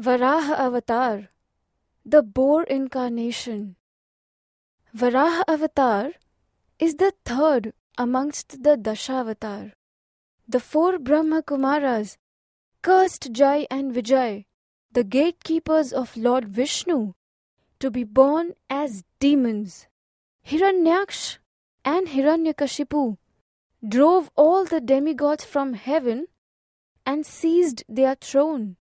Varaha Avatar, the boar incarnation. Varaha Avatar is the third amongst the Dashavatar. The four Brahma Kumaras cursed Jai and Vijay, the gatekeepers of Lord Vishnu, to be born as demons. Hiranyaksh and Hiranyakashipu drove all the demigods from heaven and seized their throne.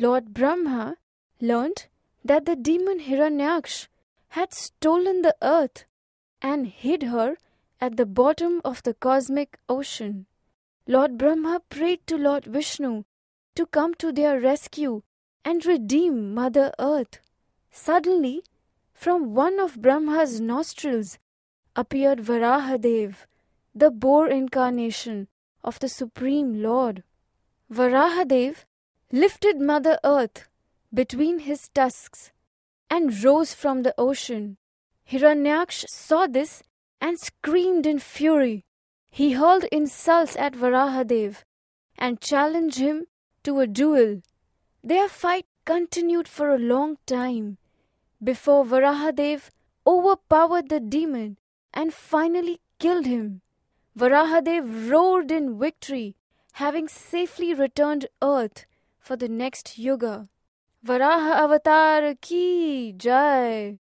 Lord Brahma learned that the demon Hiranyaksha had stolen the earth and hid her at the bottom of the cosmic ocean. Lord Brahma prayed to Lord Vishnu to come to their rescue and redeem Mother Earth. Suddenly, from one of Brahma's nostrils appeared Varahadev, the boar incarnation of the Supreme Lord. Varahadev lifted Mother Earth between his tusks and rose from the ocean. Hiranyaksha saw this and screamed in fury. He hurled insults at Varahadev and challenged him to a duel. Their fight continued for a long time before Varahadev overpowered the demon and finally killed him. Varahadev roared in victory, having safely returned Earth for the next yuga. Varaha Avatar ki jai!